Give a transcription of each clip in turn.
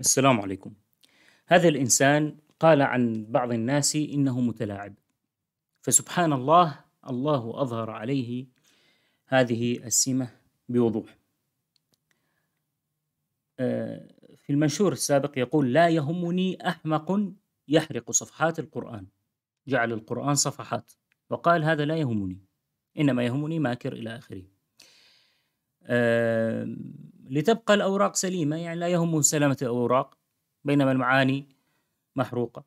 السلام عليكم هذا الإنسان قال عن بعض الناس إنه متلاعب فسبحان الله الله أظهر عليه هذه السمة بوضوح آه، في المنشور السابق يقول لا يهمني أحمق يحرق صفحات القرآن جعل القرآن صفحات وقال هذا لا يهمني إنما يهمني ماكر إلى آخره آه، لتبقى الأوراق سليمة يعني لا يهم سلامة الأوراق بينما المعاني محروقة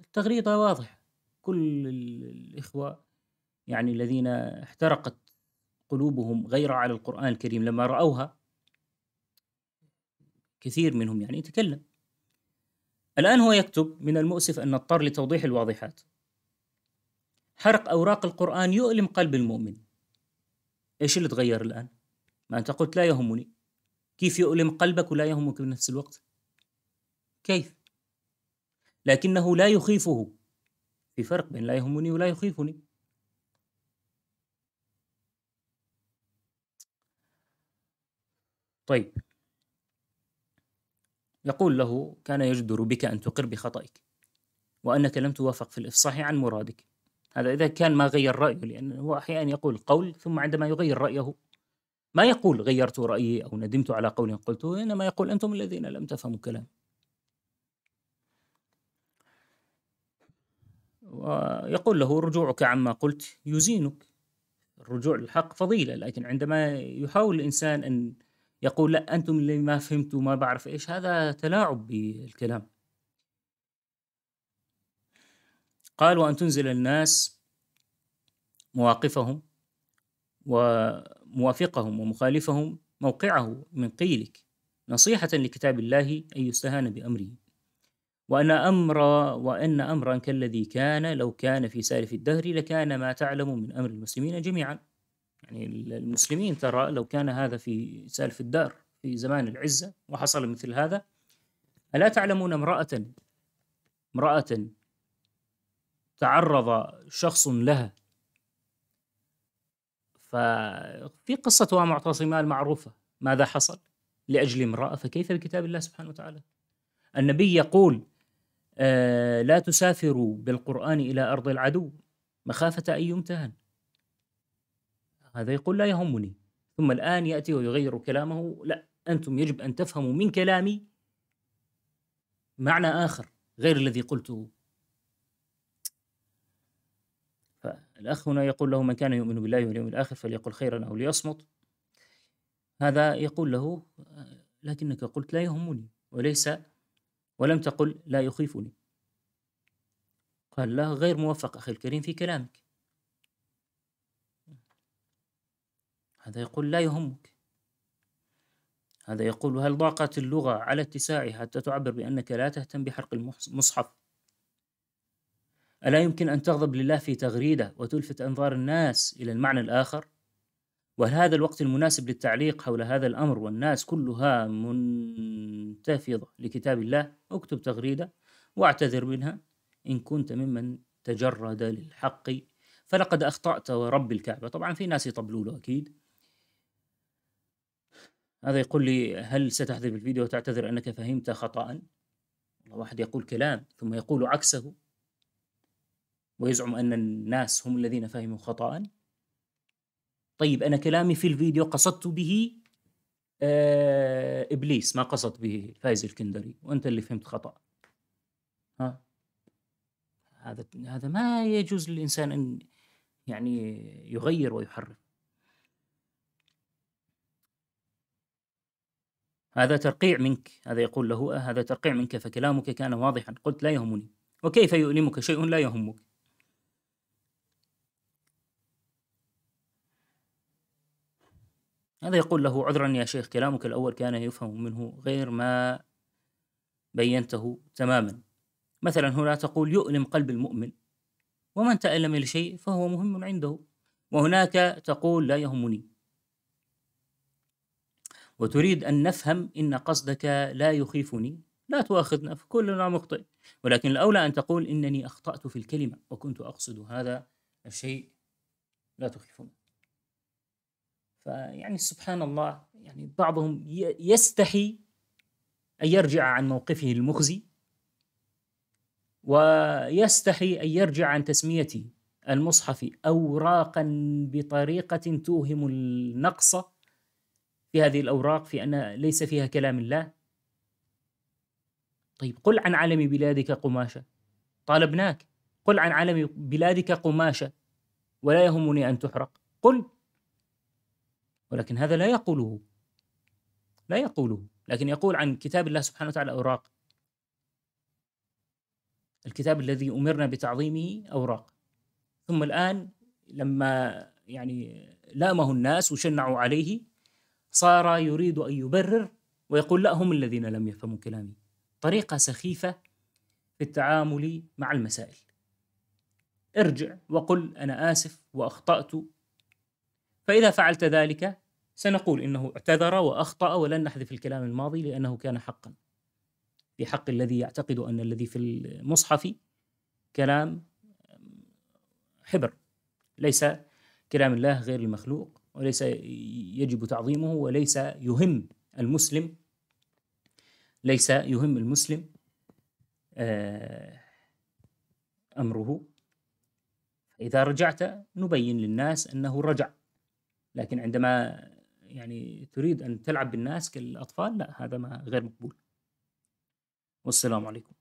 التغريدة واضحة كل الإخوة يعني الذين احترقت قلوبهم غير على القرآن الكريم لما رأوها كثير منهم يعني يتكلم الآن هو يكتب من المؤسف أن نضطر لتوضيح الواضحات حرق أوراق القرآن يؤلم قلب المؤمن إيش اللي تغير الآن؟ ما أنت قلت لا يهمني كيف يؤلم قلبك ولا يهمك بنفس الوقت كيف لكنه لا يخيفه في فرق بين لا يهمني ولا يخيفني طيب يقول له كان يجدر بك أن تقر بخطئك وأنك لم توافق في الإفصاح عن مرادك هذا إذا كان ما غير رأيه لأنه هو أحيانا يقول قول ثم عندما يغير رأيه ما يقول غيرت رأيي أو ندمت على قول قلته إنما يقول أنتم الذين لم تفهموا كلامي ويقول له رجوعك عما قلت يزينك الرجوع للحق فضيلة لكن عندما يحاول الإنسان أن يقول لا أنتم اللي ما فهمتوا ما بعرف إيش هذا تلاعب بالكلام قال وأن تنزل الناس مواقفهم و موافقهم ومخالفهم موقعه من قيلك نصيحة لكتاب الله أن يستهان بأمره وأن أمر وأن أمرا كالذي كان لو كان في سالف الدهر لكان ما تعلم من أمر المسلمين جميعا يعني المسلمين ترى لو كان هذا في سالف الدار في زمان العزة وحصل مثل هذا ألا تعلمون امرأة امرأة تعرض شخص لها ففي قصة معتصما المعروفة ماذا حصل لأجل امرأة فكيف بكتاب الله سبحانه وتعالى النبي يقول آه لا تسافروا بالقرآن إلى أرض العدو مخافة أن يمتهن هذا يقول لا يهمني ثم الآن يأتي ويغير كلامه لا أنتم يجب أن تفهموا من كلامي معنى آخر غير الذي قلته الأخ هنا يقول له من كان يؤمن بالله واليوم الآخر فليقل خيرا أو ليصمت هذا يقول له لكنك قلت لا يهمني وليس ولم تقل لا يخيفني قال لا غير موفق أخي الكريم في كلامك هذا يقول لا يهمك هذا يقول هل ضاقت اللغة على اتساعها حتى تعبر بأنك لا تهتم بحرق المصحف ألا يمكن أن تغضب لله في تغريدة وتلفت أنظار الناس إلى المعنى الآخر؟ وهل هذا الوقت المناسب للتعليق حول هذا الأمر والناس كلها منتفضة لكتاب الله؟ اكتب تغريدة واعتذر منها إن كنت ممن تجرد للحق فلقد أخطأت ورب الكعبة طبعا في ناس يطبلوا له أكيد هذا يقول لي هل ستحذف الفيديو وتعتذر أنك فهمت خطأ؟ واحد يقول كلام ثم يقول عكسه ويزعم أن الناس هم الذين فهموا خطأ طيب أنا كلامي في الفيديو قصدت به آه إبليس ما قصد به فايز الكندري وأنت اللي فهمت خطأ ها هذا هذا ما يجوز للإنسان أن يعني يغير ويحرف هذا ترقيع منك هذا يقول له أه، هذا ترقيع منك فكلامك كان واضحا قلت لا يهمني وكيف يؤلمك شيء لا يهمك هذا يقول له عذرا يا شيخ كلامك الأول كان يفهم منه غير ما بينته تماما مثلا هنا تقول يؤلم قلب المؤمن ومن تألم لشيء فهو مهم عنده وهناك تقول لا يهمني وتريد أن نفهم إن قصدك لا يخيفني لا تؤاخذنا فكلنا مخطئ ولكن الأولى أن تقول إنني أخطأت في الكلمة وكنت أقصد هذا الشيء لا تخيفني فيعني سبحان الله يعني بعضهم يستحي أن يرجع عن موقفه المخزي ويستحي أن يرجع عن تسمية المصحف أوراقا بطريقة توهم النقص في هذه الأوراق في أن ليس فيها كلام الله طيب قل عن علم بلادك قماشة طالبناك قل عن علم بلادك قماشة ولا يهمني أن تحرق قل ولكن هذا لا يقوله لا يقوله لكن يقول عن كتاب الله سبحانه وتعالى أوراق الكتاب الذي أمرنا بتعظيمه أوراق ثم الآن لما يعني لامه الناس وشنعوا عليه صار يريد أن يبرر ويقول لا هم الذين لم يفهموا كلامي طريقة سخيفة في التعامل مع المسائل ارجع وقل أنا آسف وأخطأت فإذا فعلت ذلك سنقول إنه اعتذر وأخطأ ولن نحذف الكلام الماضي لأنه كان حقا في حق الذي يعتقد أن الذي في المصحف كلام حبر ليس كلام الله غير المخلوق وليس يجب تعظيمه وليس يهم المسلم ليس يهم المسلم آه، أمره إذا رجعت نبين للناس أنه رجع لكن عندما يعني تريد أن تلعب بالناس كالأطفال لا هذا ما غير مقبول والسلام عليكم